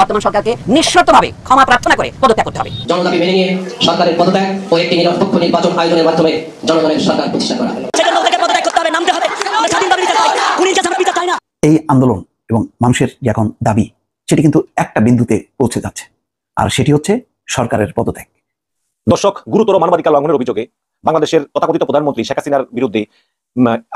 বর্তমান সরকারকে নিঃশর্ত ভাবে ক্ষমা প্রার্থনা করে পদত্যাগ করতে হবে জনতাকে মেনে নিয়ে সরকারের পদত্যাগ ও একটি নিরপেক্ষ নির্বাচন আয়োজনের মাধ্যমে জনগণের সরকার প্রতিষ্ঠা করা হবে এই আন্দোলন এবং মানুষের যে এখন দাবি সেটি কিন্তু একটা বিন্দুতে পৌঁছে যাচ্ছে আর সেটি হচ্ছে সরকারের পদত্যাগ দর্শক গুরুতর মানবাধিকার লঙ্ঘনের অভিযোগে বাংলাদেশের তথাকথিত প্রধানমন্ত্রী শেখ হাসিনার বিরুদ্ধে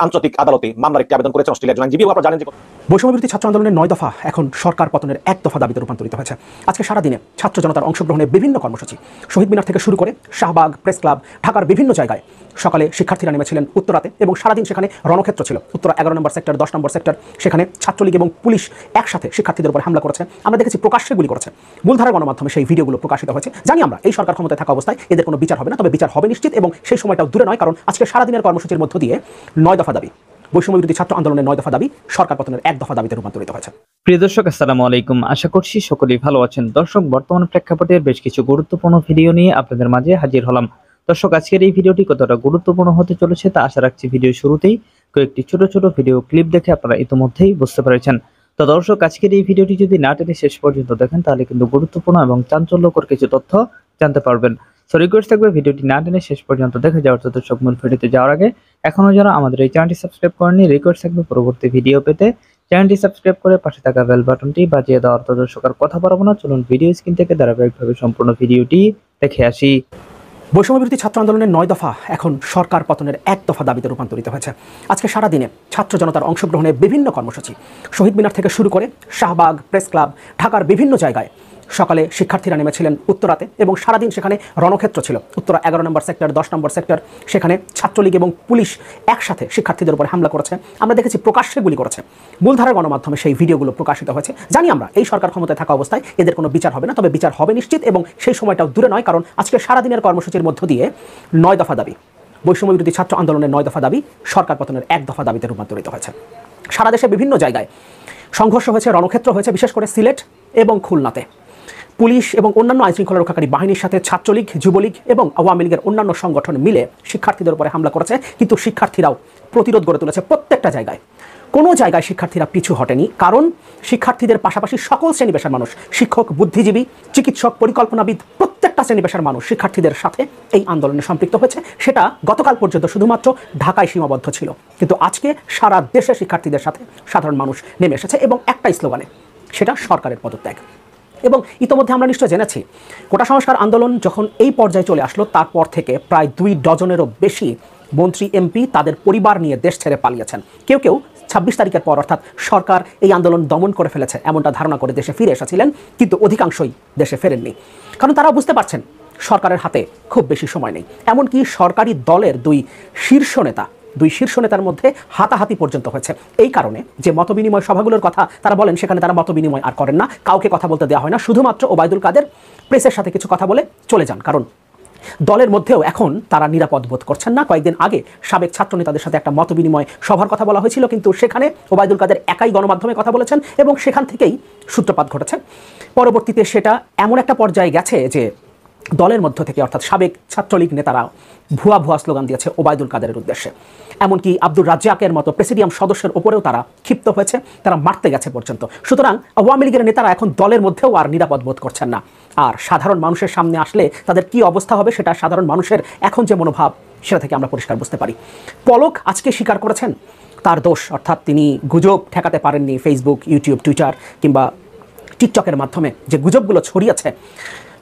আন্তর্জাতিক আদালতে মামলার একটি আবেদন করেছেন অস্ট্রেলিয়ার আইনজীবী আপনারা জানেন যে বৈষম্যবিরোধী ছাত্র আন্দোলনের নয় দফা এখন সরকার পতনের এক দফা দাবিতে রূপান্তরিত হয়েছে আজকে সারাদিনে ছাত্র জনতার অংশগ্রহণে বিভিন্ন কর্মসূচি শহীদ মিনার থেকে শুরু করে শাহবাগ প্রেস ক্লাব ঢাকার বিভিন্ন জায়গায় সকালে শিক্ষার্থীরা নেমেছিলেন উত্তরাতে এবং সারাদিন সেখানে রণক্ষেত্র ছিল উত্তরা এগারো নম্বর সেক্টর দশ নম্বর সেক্টর সেখানে ছাত্রলীগ এবং পুলিশ একসাথে শিক্ষার্থীদের উপর হামলা করেছে আমরা দেখেছি প্রকাশ্যে গুলি করেছে মূলধারা গণমাধ্যমে সেই ভিডিওগুলো প্রকাশিত হয়েছে জানি আমরা এই সরকার ক্ষমতায় থাকা অবস্থায় এদের কোনো বিচার হবে না তবে বিচার হবে নিশ্চিত এবং সেই সময়টাও দূরে নয় কারণ আজকে সারাদিনের কর্মসূচির মধ্য দিয়ে নয় দফা দাবি বৈষম্য বিরোধী ছাত্র আন্দোলনের নয় দফা দাবি সরকার পতনের এক দফা দাবিতে রূপান্তরিত হয়েছে প্রিয় দর্শক আসসালামু আলাইকুম আশা করছি সকলেই ভালো আছেন দর্শক বর্তমান প্রেক্ষাপটের বেশ কিছু গুরুত্বপূর্ণ ভিডিও নিয়ে আপনাদের মাঝে হাজির হলাম দর্শক আজকের এই ভিডিওটি কতটা গুরুত্বপূর্ণ হতে চলেছে তা আশা রাখছি ভিডিও শুরুতেই কয়েকটি ছোট ছোট ভিডিও ক্লিপ দেখে আপনারা ইতিমধ্যেই বুঝতে পেরেছেন তো দর্শক আজকের এই ভিডিওটি যদি না টেনে শেষ পর্যন্ত দেখেন তাহলে কিন্তু গুরুত্বপূর্ণ এবং চাঞ্চল্যকর কিছু তথ্য জানতে পারবেন সো রিকোয়েস্ট থাকবে ভিডিওটি না টেনে শেষ পর্যন্ত দেখে যাওয়ার তত দর্শক মূল ভিডিওতে যাওয়ার আগে এখনও যারা আমাদের এই চ্যানেলটি সাবস্ক্রাইব করেনি রিকোয়েস্ট থাকবে পরবর্তী ভিডিও পেতে চ্যানেলটি সাবস্ক্রাইব করে পাশে থাকা বেল বাটনটি বাজিয়ে দেওয়ার তো দর্শক আর কথা বলবো না চলুন ভিডিও স্ক্রিন থেকে ধারাবাহিকভাবে সম্পূর্ণ ভিডিওটি দেখে আসি বৈষম্যবিরোধী ছাত্র আন্দোলনের নয় দফা এখন সরকার পতনের এক দফা দাবিতে রূপান্তরিত হয়েছে আজকে সারা দিনে ছাত্র জনতার অংশগ্রহণে বিভিন্ন কর্মসূচি শহীদ মিনার থেকে শুরু করে শাহবাগ প্রেস ক্লাব ঢাকার বিভিন্ন জায়গায় সকালে শিক্ষার্থীরা নেমেছিলেন উত্তরাতে এবং সারাদিন সেখানে রণক্ষেত্র ছিল উত্তরা এগারো নম্বর সেক্টর দশ নম্বর সেক্টর সেখানে ছাত্রলীগ এবং পুলিশ একসাথে শিক্ষার্থীদের উপরে হামলা করেছে আমরা দেখেছি প্রকাশ্যে গুলি করেছে মূলধারার গণমাধ্যমে সেই ভিডিওগুলো প্রকাশিত হয়েছে জানি আমরা এই সরকার ক্ষমতায় থাকা অবস্থায় এদের কোনো বিচার হবে না তবে বিচার হবে নিশ্চিত এবং সেই সময়টাও দূরে নয় কারণ আজকে সারাদিনের কর্মসূচির মধ্য দিয়ে নয় দফা দাবি বৈষম্য বিরোধী ছাত্র আন্দোলনের নয় দফা দাবি সরকার পতনের এক দফা দাবিতে রূপান্তরিত হয়েছে সারা দেশে বিভিন্ন জায়গায় সংঘর্ষ হয়েছে রণক্ষেত্র হয়েছে বিশেষ করে সিলেট এবং খুলনাতে পুলিশ এবং অন্যান্য আইনশৃঙ্খলা রক্ষাকারী বাহিনীর সাথে ছাত্রলীগ যুবলীগ এবং আওয়ামী লীগের অন্যান্য সংগঠন মিলে শিক্ষার্থীদের উপরে হামলা করেছে কিন্তু শিক্ষার্থীরাও প্রতিরোধ গড়ে তুলেছে প্রত্যেকটা জায়গায় কোনো জায়গায় শিক্ষার্থীরা পিছু হটেনি কারণ শিক্ষার্থীদের পাশাপাশি সকল শ্রেণীবেশার মানুষ শিক্ষক বুদ্ধিজীবী চিকিৎসক পরিকল্পনাবিদ প্রত্যেকটা শ্রেণীবেশার মানুষ শিক্ষার্থীদের সাথে এই আন্দোলনে সম্পৃক্ত হয়েছে সেটা গতকাল পর্যন্ত শুধুমাত্র ঢাকায় সীমাবদ্ধ ছিল কিন্তু আজকে সারা দেশে শিক্ষার্থীদের সাথে সাধারণ মানুষ নেমে এসেছে এবং একটাই স্লোগানে সেটা সরকারের পদত্যাগ এবং ইতোমধ্যে আমরা নিশ্চয় জেনেছি কোটা সংস্কার আন্দোলন যখন এই পর্যায়ে চলে আসলো তারপর থেকে প্রায় দুই ডজনেরও বেশি মন্ত্রী এমপি তাদের পরিবার নিয়ে দেশ ছেড়ে পালিয়েছেন কেউ কেউ ছাব্বিশ তারিখের পর অর্থাৎ সরকার এই আন্দোলন দমন করে ফেলেছে এমনটা ধারণা করে দেশে ফিরে এসেছিলেন কিন্তু অধিকাংশই দেশে ফেরেননি কারণ তারা বুঝতে পারছেন সরকারের হাতে খুব বেশি সময় নেই এমনকি সরকারি দলের দুই শীর্ষ নেতা দুই শীর্ষ নেতার মধ্যে হাতাহাতি পর্যন্ত হয়েছে এই কারণে যে মতবিনিময় সভাগুলোর কথা তারা বলেন সেখানে তারা মতবিনিময় আর করেন না কাউকে কথা বলতে দেওয়া হয় না শুধুমাত্র ওবায়দুল কাদের প্রেসের সাথে কিছু কথা বলে চলে যান কারণ দলের মধ্যেও এখন তারা নিরাপদ বোধ করছেন না কয়েকদিন আগে সাবেক ছাত্র নেতাদের সাথে একটা মত বিনিময় সভার কথা বলা হয়েছিল কিন্তু সেখানে ওবায়দুল কাদের একাই গণমাধ্যমে কথা বলেছেন এবং সেখান থেকেই সূত্রপাত ঘটেছে পরবর্তীতে সেটা এমন একটা পর্যায়ে গেছে যে দলের মধ্য থেকে অর্থাৎ সাবেক ছাত্রলীগ নেতারা ভুয়া ভুয়া স্লোগান দিয়েছে ওবায়দুল কাদেরের উদ্দেশ্যে এমনকি আব্দুল রাজ্জাকের মতো প্রেসিডিয়াম সদস্যের ওপরেও তারা ক্ষিপ্ত হয়েছে তারা মারতে গেছে পর্যন্ত সুতরাং আওয়ামী লীগের নেতারা এখন দলের মধ্যেও আর নিরাপদ বোধ করছেন না আর সাধারণ মানুষের সামনে আসলে তাদের কি অবস্থা হবে সেটা সাধারণ মানুষের এখন যে মনোভাব সেটা থেকে আমরা পরিষ্কার বুঝতে পারি পলক আজকে স্বীকার করেছেন তার দোষ অর্থাৎ তিনি গুজব ঠেকাতে পারেননি ফেসবুক ইউটিউব টুইটার কিংবা টিকটকের মাধ্যমে যে গুজবগুলো ছড়িয়েছে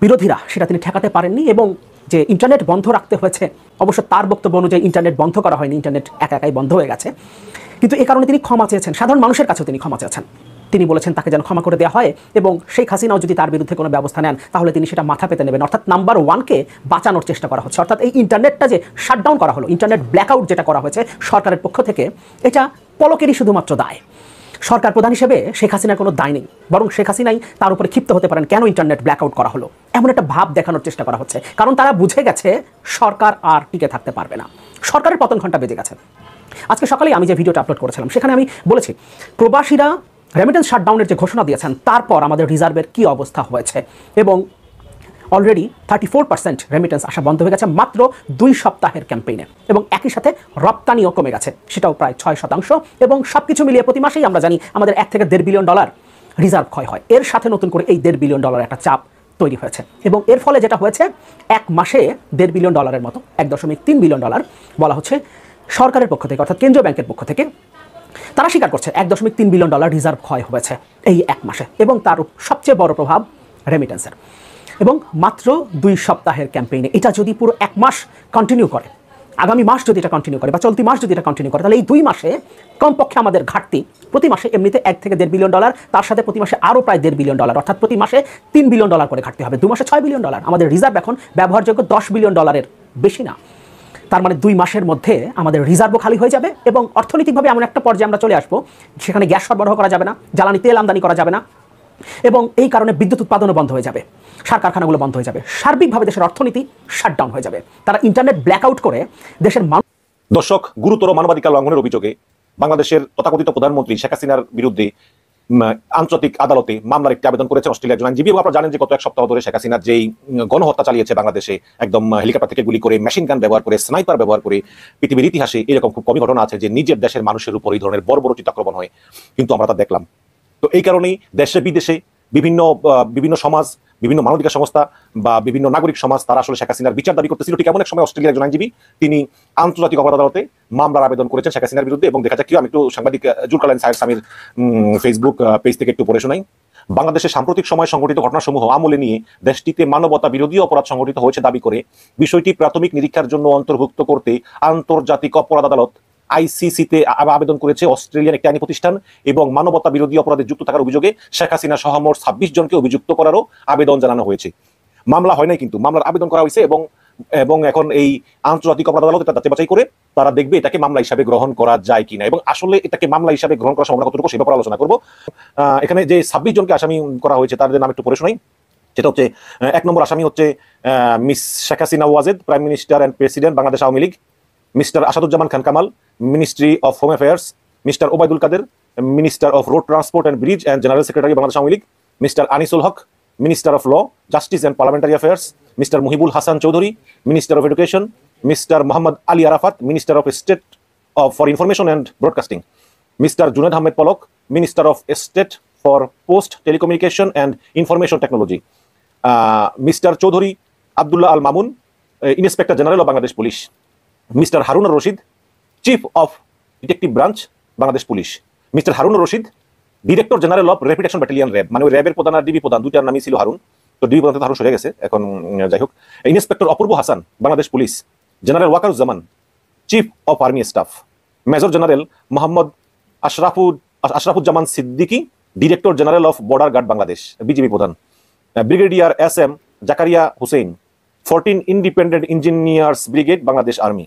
বিরোধীরা সেটা তিনি ঠেকাতে পারেননি এবং যে ইন্টারনেট বন্ধ রাখতে হয়েছে অবশ্য তার বক্তব্য অনুযায়ী ইন্টারনেট বন্ধ করা হয়নি ইন্টারনেট একা একাই বন্ধ হয়ে গেছে কিন্তু এ কারণে তিনি ক্ষমা চেয়েছেন সাধারণ মানুষের কাছেও তিনি ক্ষমা চেয়েছেন তিনি বলেছেন তাকে যেন ক্ষমা করে দেওয়া হয় এবং শেখ হাসিনাও যদি তার বিরুদ্ধে কোনো ব্যবস্থা নেন তাহলে তিনি সেটা মাথা পেতে নেবেন অর্থাৎ নাম্বার ওয়ানকে বাঁচানোর চেষ্টা করা হচ্ছে অর্থাৎ এই ইন্টারনেটটা যে শাটডাউন করা হলো ইন্টারনেট ব্ল্যাকআউট যেটা করা হয়েছে সরকারের পক্ষ থেকে এটা পলকেরই শুধুমাত্র দায় সরকার প্রধান হিসেবে শেখ হাসিনার কোনো দায় নেই বরং শেখ হাসিনাই তার উপরে ক্ষিপ্ত হতে পারেন কেন ইন্টারনেট ব্ল্যাকআউট করা হলো এমন একটা ভাব দেখানোর চেষ্টা করা হচ্ছে কারণ তারা বুঝে গেছে সরকার আর টিকে থাকতে পারবে না সরকারের পতন ঘন্টা বেজে গেছে আজকে সকালে আমি যে ভিডিওটা আপলোড করেছিলাম সেখানে আমি বলেছি প্রবাসীরা রেমিটেন্স শাটডাউনের যে ঘোষণা দিয়েছেন তারপর আমাদের রিজার্ভের কি অবস্থা হয়েছে এবং already thirty four percent remittance আসা বন্ধ হয়ে গেছে মাত্র দুই সপ্তাহের ক্যাম্পেইনে এবং একই সাথে রপ্তানিও কমে গেছে সেটাও প্রায় ছয় শতাংশ এবং সব কিছু মিলিয়ে প্রতি মাসেই আমরা জানি আমাদের এক থেকে দেড় বিলিয়ন ডলার রিজার্ভ ক্ষয় হয় এর সাথে নতুন করে এই দেড় বিলিয়ন ডলার একটা চাপ তৈরি হয়েছে এবং এর ফলে যেটা হয়েছে এক মাসে দেড় বিলিয়ন ডলারের মতো এক দশমিক তিন বিলিয়ন ডলার বলা হচ্ছে সরকারের পক্ষ থেকে অর্থাৎ কেন্দ্রীয় ব্যাংকের পক্ষ থেকে তারা স্বীকার করছে এক দশমিক তিন বিলিয়ন ডলার রিজার্ভ ক্ষয় হয়েছে এই এক মাসে এবং তার সবচেয়ে বড় প্রভাব রেমিটেন্সের এবং মাত্র দুই সপ্তাহের ক্যাম্পেইনে এটা যদি পুরো এক মাস কন্টিনিউ করে আগামী মাস যদি এটা কন্টিনিউ করে বা চলতি মাস যদি এটা কন্টিনিউ করে তাহলে এই দুই মাসে কমপক্ষে আমাদের ঘাটতি প্রতি মাসে এমনিতে এক থেকে দেড় বিলিয়ন ডলার তার সাথে প্রতি মাসে আরও প্রায় দেড় বিলিয়ন ডলার অর্থাৎ প্রতি মাসে তিন বিলিয়ন ডলার করে ঘাটতি হবে দু মাসে ছয় বিলিয়ন ডলার আমাদের রিজার্ভ এখন ব্যবহারযোগ্য দশ বিলিয়ন ডলারের বেশি না তার মানে দুই মাসের মধ্যে আমাদের রিজার্ভও খালি হয়ে যাবে এবং অর্থনৈতিকভাবে এমন একটা পর্যায়ে আমরা চলে আসবো সেখানে গ্যাস সরবরাহ করা যাবে না জ্বালানি তেল আমদানি করা যাবে না এবং এই কারণে বিদ্যুৎ উৎপাদনও বন্ধ হয়ে যাবে সার কারখানাগুলো বন্ধ হয়ে যাবে সার্বিকভাবে দেশের অর্থনীতি শাটডাউন হয়ে যাবে তারা ইন্টারনেট ব্ল্যাক আউট করে দেশের দর্শক গুরুতর মানবাধিকার লঙ্ঘনের অভিযোগে বাংলাদেশের তথাকথিত প্রধানমন্ত্রী শেখ হাসিনার বিরুদ্ধে আন্তর্জাতিক আদালতে মামলার একটি আবেদন করেছেন অস্ট্রেলিয়ার একজন আইনজীবী আপনারা জানেন যে গত এক সপ্তাহ ধরে শেখ হাসিনার যেই গণহত্যা চালিয়েছে বাংলাদেশে একদম হেলিকপ্টার থেকে গুলি করে মেশিন গান ব্যবহার করে স্নাইপার ব্যবহার করে পৃথিবীর ইতিহাসে এরকম খুব কমই ঘটনা আছে যে নিজের দেশের মানুষের উপর এই ধরনের বর্বরচিত আক্রমণ হয় কিন্তু আমরা তা দেখলাম তো এই কারণেই দেশে বিদেশে বিভিন্ন বিভিন্ন সমাজ বিভিন্ন মানবিকা সংস্থা বা বিভিন্ন নাগরিক সমাজ তারা আসলে শেখ হাসিনার বিচার দাবি করতেছিল ঠিক এমন এক সময় অস্ট্রেলিয়ার একজন আইনজীবী তিনি আন্তর্জাতিক অপরাধ আদালতে মামলার আবেদন করেছেন শেখ হাসিনার বিরুদ্ধে এবং দেখা যাক আমি একটু সাংবাদিক জুলকালেন সাহেব স্বামীর ফেসবুক পেজ থেকে একটু পড়ে শোনাই বাংলাদেশে সাম্প্রতিক সময় সংঘটিত ঘটনাসমূহ আমলে নিয়ে দেশটিতে মানবতা বিরোধী অপরাধ সংঘটিত হয়েছে দাবি করে বিষয়টি প্রাথমিক নিরীক্ষার জন্য অন্তর্ভুক্ত করতে আন্তর্জাতিক অপরাধ আদালত আইসিসিতে আবেদন করেছে অস্ট্রেলিয়ার একটি আইনি প্রতিষ্ঠান এবং মানবতা বিরোধী অপরাধে যুক্ত থাকার অভিযোগে শেখ হাসিনা সহ মোট ছাব্বিশ জনকে অভিযুক্ত করারও আবেদন জানানো হয়েছে মামলা হয় নাই কিন্তু মামলার আবেদন করা হয়েছে এবং এবং এখন এই আন্তর্জাতিক অপরাধ আদালতে তাদের বাছাই করে তারা দেখবে এটাকে মামলা হিসাবে গ্রহণ করা যায় কিনা এবং আসলে এটাকে মামলা হিসাবে গ্রহণ করা সম্ভাবনা কতটুকু সে ব্যাপারে আলোচনা করবো এখানে যে ছাব্বিশ জনকে আসামি করা হয়েছে তাদের নাম একটু পড়ে শোনাই সেটা হচ্ছে এক নম্বর আসামি হচ্ছে miss Sheikh Hasina Wazed prime minister and president Bangladesh Awami League mister Asaduzzaman Khan Kamal ministry of home affairs mister Obaidul Quader minister of road transport and bridge and general secretary Bangladesh Awami League mister Anisul Huq minister of law justice and parliamentary affairs mister Mohibul Hasan Chowdhury minister of education mister Mohammad Ali Arafat minister of state of for information and broadcasting mister Junaid Ahmed Palak minister of state for post telecommunication and information technology mister Chowdhury Abdullah Al Mamun inspector general of Bangladesh police mister Harun Rashid chief of detective branch Bangladesh police mister Harun Rashid director general of rapid action battalion RAB মানে ওই র্যাবের প্রধান আর DB প্রধান দুইটার নামই ছিল হারুন তো DB প্রধান হারুন সরে গেছে এখন যাই হোক inspector Apurba Hasan Bangladesh police general Wakeruzzaman chief of army staff major general Mohammad আশরাফুদ Ashrafuzzaman Siddiqui director general of border guard Bangladesh BGB প্রধান brigadier S M Zakaria Hussain fourteen independent engineers brigade Bangladesh army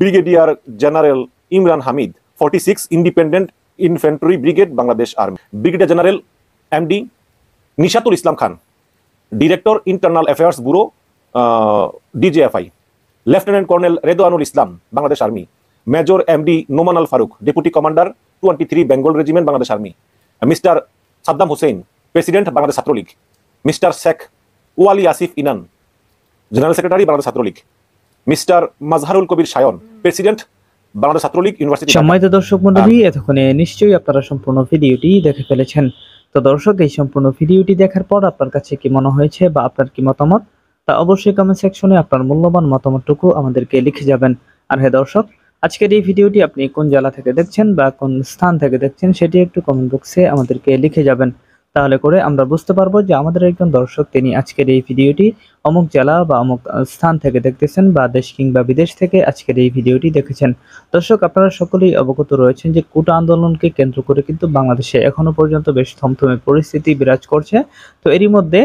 brigadier general Imran Hamid forty six independent infantry brigade Bangladesh army brigadier general MD Nishatul Islam Khan director internal affairs bureau DGFI lieutenant colonel Redwanul Islam Bangladesh army major MD D Nomanal Faruk deputy commander twenty three Bengal regiment Bangladesh army mister Saddam Hussain president Bangladesh Chhatra League mister Sheikh Wali Asif Inan general secretary Bangladesh Chhatra League mister Mazharul Kabir Shayon president Bangladesh Chhatra League university সম্মানিত দর্শক মন্ডলী এতক্ষণে নিশ্চয়ই আপনারা সম্পূর্ণ ভিডিওটি দেখে ফেলেছেন তো দর্শক এই সম্পূর্ণ ভিডিওটি দেখার পর আপনার কাছে কি মনে হয়েছে বা আপনার কি মতামত তা অবশ্যই কমেন্ট সেকশনে আপনার মূল্যবান মতামতটুকু আমাদেরকে লিখে যাবেন আর হ্যাঁ দর্শক আজকের এই ভিডিওটি আপনি কোন জেলা থেকে দেখছেন বা কোন স্থান থেকে দেখছেন সেটি একটু কমেন্ট বক্সে আমাদেরকে লিখে যাবেন তাহলে করে আমরা বুঝতে পারবো যে আমাদের একজন দর্শক তিনি আজকের এই ভিডিওটি অমুক জেলা বা অমুক স্থান থেকে দেখতেছেন বা দেশ কিংবা বিদেশ থেকে আজকের এই ভিডিওটি দেখেছেন দর্শক আপনারা সকলেই অবগত রয়েছেন যে কুটা আন্দোলনকে কেন্দ্র করে কিন্তু বাংলাদেশে এখনও পর্যন্ত বেশ থমথমে পরিস্থিতি বিরাজ করছে তো এরই মধ্যে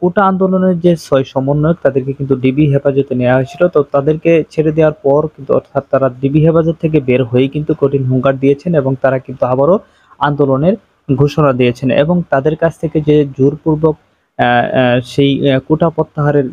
কুটা আন্দোলনের যে ছয় সমন্বয়ক তাদেরকে কিন্তু ডিবি হেফাজতে নেওয়া হয়েছিল তো তাদেরকে ছেড়ে দেওয়ার পর কিন্তু অর্থাৎ তারা ডিবি হেফাজত থেকে বের হয়ে কিন্তু কঠিন হুঙ্কার দিয়েছেন এবং তারা কিন্তু আবারও আন্দোলনের ঘোষণা দিয়েছেন এবং তাদের কাছ থেকে যে জোরপূর্বক সেই কোটা প্রত্যাহারের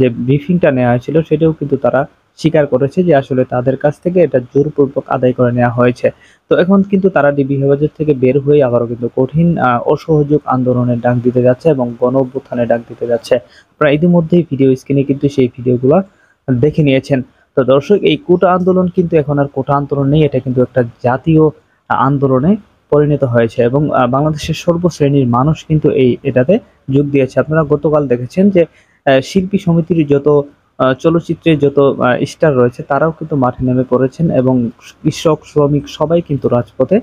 যে ব্রিফিংটা নেওয়া হয়েছিল সেটাও কিন্তু তারা স্বীকার করেছে যে আসলে তাদের কাছ থেকে এটা জোরপূর্বক আদায় করে নেওয়া হয়েছে তো এখন কিন্তু তারা ডিবি হেফাজত থেকে বের হয়ে আবারও কিন্তু কঠিন অসহযোগ আন্দোলনের ডাক দিতে যাচ্ছে এবং গণ অভ্যুত্থানের ডাক দিতে যাচ্ছে প্রায় ইতিমধ্যেই ভিডিও স্ক্রিনে কিন্তু সেই ভিডিওগুলো দেখে নিয়েছেন তো দর্শক এই কোটা আন্দোলন কিন্তু এখন আর কোটা আন্দোলন নেই এটা কিন্তু একটা জাতীয় আন্দোলনে পরিণত হয়েছে এবং বাংলাদেশের সর্বশ্রেণীর মানুষ কিন্তু এই এটাতে যোগ দিয়েছে আপনারা গতকাল দেখেছেন যে শিল্পী সমিতির যত চলচ্চিত্রে যত স্টার রয়েছে তারাও কিন্তু মাঠে নেমে পড়েছেন এবং কৃষক শ্রমিক সবাই কিন্তু রাজপথে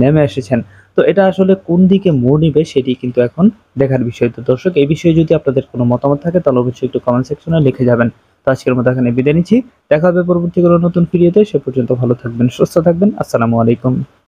নেমে এসেছেন তো এটা আসলে কোন দিকে মোড় নিবে সেটি কিন্তু এখন দেখার বিষয় তো দর্শক এই বিষয়ে যদি আপনাদের কোনো মতামত থাকে তাহলে অবশ্যই একটু কমেন্ট সেকশনে লিখে যাবেন তো আজকের মতো এখানে বিদায় নিচ্ছি দেখা হবে পরবর্তী কোনো নতুন ভিডিওতে সে পর্যন্ত ভালো থাকবেন সুস্থ থাকবেন আসসালামু আলাইকুম